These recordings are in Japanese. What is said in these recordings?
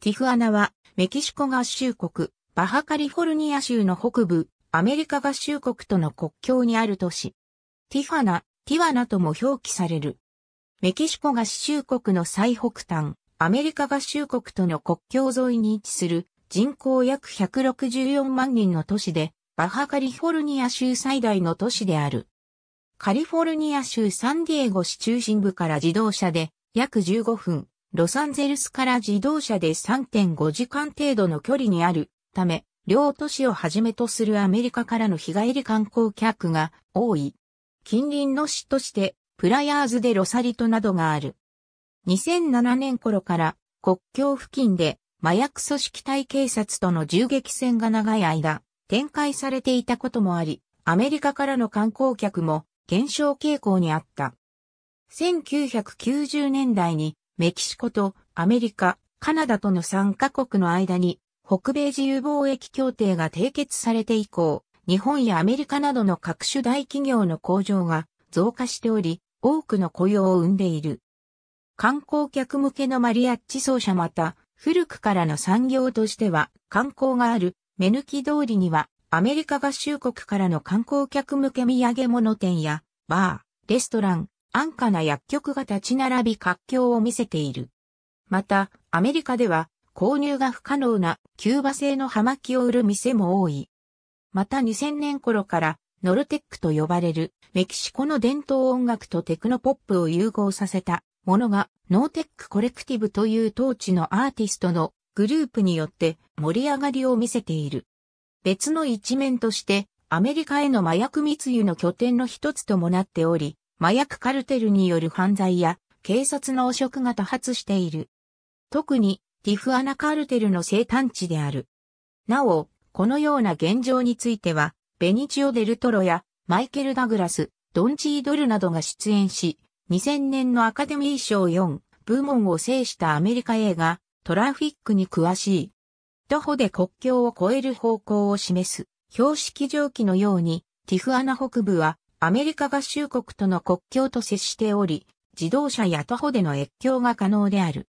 ティフアナは、メキシコ合衆国、バハカリフォルニア州の北部、アメリカ合衆国との国境にある都市。ティファナ、ティワナとも表記される。メキシコ合衆国の最北端、アメリカ合衆国との国境沿いに位置する人口約164万人の都市で、バハカリフォルニア州最大の都市である。カリフォルニア州サンディエゴ市中心部から自動車で約15分、ロサンゼルスから自動車で3.5時間程度の距離にあるため、両都市をはじめとするアメリカからの日帰り観光客が多い。近隣の市として、プラヤーズでロサリトなどがある。2007年頃から国境付近で麻薬組織対警察との銃撃戦が長い間展開されていたこともあり、アメリカからの観光客も減少傾向にあった。1990年代にメキシコとアメリカ、カナダとの3カ国の間に北米自由貿易協定が締結されて以降、日本やアメリカなどの各種大企業の工場が増加しており、多くの雇用を生んでいる。観光客向けのマリアッチ奏者また、古くからの産業としては、観光がある、目抜き通りには、アメリカ合衆国からの観光客向け土産物店や、バー、レストラン、安価な薬局が立ち並び活況を見せている。また、アメリカでは購入が不可能なキューバ製の葉巻を売る店も多い。また2000年頃からノルテックと呼ばれるメキシコの伝統音楽とテクノポップを融合させたものがノーテックコレクティブという当地のアーティストのグループによって盛り上がりを見せている。別の一面としてアメリカへの麻薬密輸の拠点の一つともなっており、麻薬カルテルによる犯罪や警察の汚職が多発している。特にティフアナカルテルの生誕地である。なお、このような現状については、ベニチオ・デルトロやマイケル・ダグラス、ドンチードルなどが出演し、2000年のアカデミー賞4部門を制したアメリカ映画、トラフィックに詳しい。徒歩で国境を越える方向を示す標識蒸気のように、ティフアナ北部はアメリカ合衆国との国境と接しており、自動車や徒歩での越境が可能である。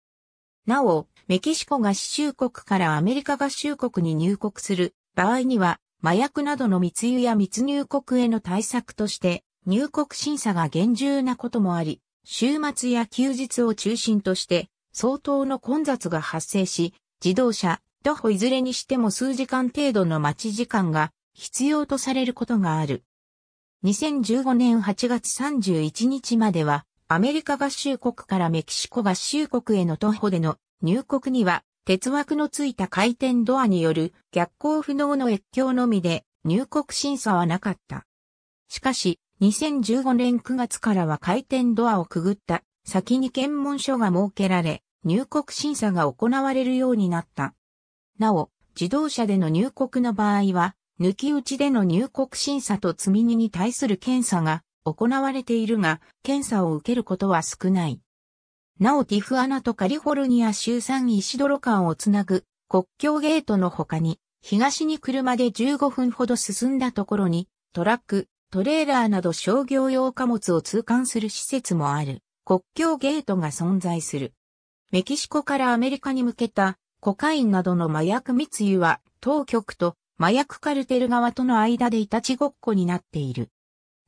なお、メキシコ合衆国からアメリカ合衆国に入国する場合には、麻薬などの密輸や密入国への対策として、入国審査が厳重なこともあり、週末や休日を中心として、相当の混雑が発生し、自動車、徒歩いずれにしても数時間程度の待ち時間が必要とされることがある。2015年8月31日までは、アメリカ合衆国からメキシコ合衆国への徒歩での入国には、鉄枠のついた回転ドアによる逆行不能の越境のみで入国審査はなかった。しかし、2015年9月からは回転ドアをくぐった先に検問所が設けられ、入国審査が行われるようになった。なお、自動車での入国の場合は、抜き打ちでの入国審査と積み荷に対する検査が行われているが、検査を受けることは少ない。なおティフアナとカリフォルニア州産イシドロ間をつなぐ国境ゲートの他に、東に車で15分ほど進んだところに、トラック、トレーラーなど商業用貨物を通関する施設もある、国境ゲートが存在する。メキシコからアメリカに向けたコカインなどの麻薬密輸は当局と麻薬カルテル側との間でいたちごっこになっている。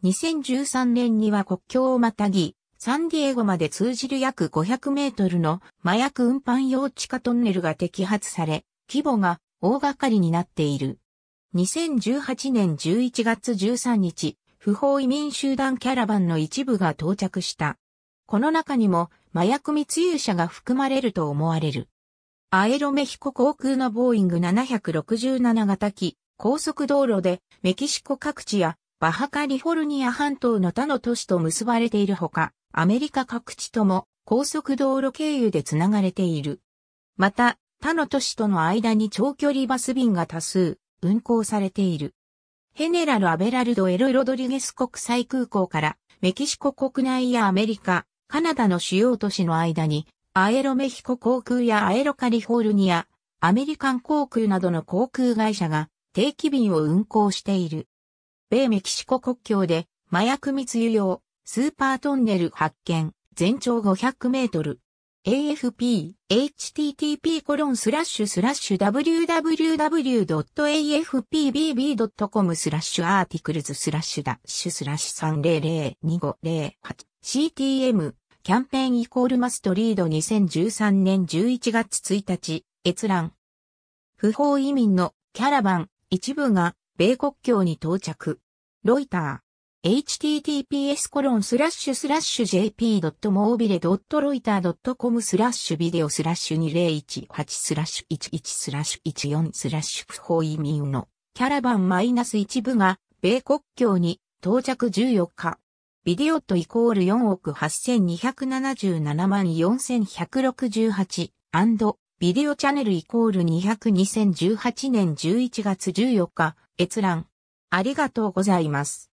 2013年には国境をまたぎ、サンディエゴまで通じる約500メートルの麻薬運搬用地下トンネルが摘発され、規模が大掛かりになっている。2018年11月13日、不法移民集団キャラバンの一部が到着した。この中にも麻薬密輸者が含まれると思われる。アエロメヒコ航空のボーイング767型機、高速道路でメキシコ各地やバハカリフォルニア半島の他の都市と結ばれているほか、アメリカ各地とも高速道路経由でつながれている。また、他の都市との間に長距離バス便が多数運行されている。ヘネラル・アベラルド・エル・ロドリゲス国際空港からメキシコ国内やアメリカ、カナダの主要都市の間にアエロメヒコ航空やアエロカリフォルニア、アメリカン航空などの航空会社が定期便を運航している。米メキシコ国境で麻薬密輸用スーパートンネル発見全長500メートル。AFP http コロンスラッシュスラッシュ www.afpbb.com スラッシュアーティクルズスラッシュダッシュスラッシュ300258 ctm キャンペーンイコールマストリード2013年11月1日、閲覧。不法移民のキャラバン一部が米国境に到着。ロイター。https コロンスラッシュスラッシュ j p m o b i l e r o i t e r c o m スラッシュビデオスラッシュ2018スラッシュ11スラッシュ14スラッシュ不法移民のキャラバンマイナス一部が米国境に到着14日。ビデオットイコール4億8277万4168ビデオチャンネルイコール2 0 2 0 1 8年11月14日閲覧ありがとうございます。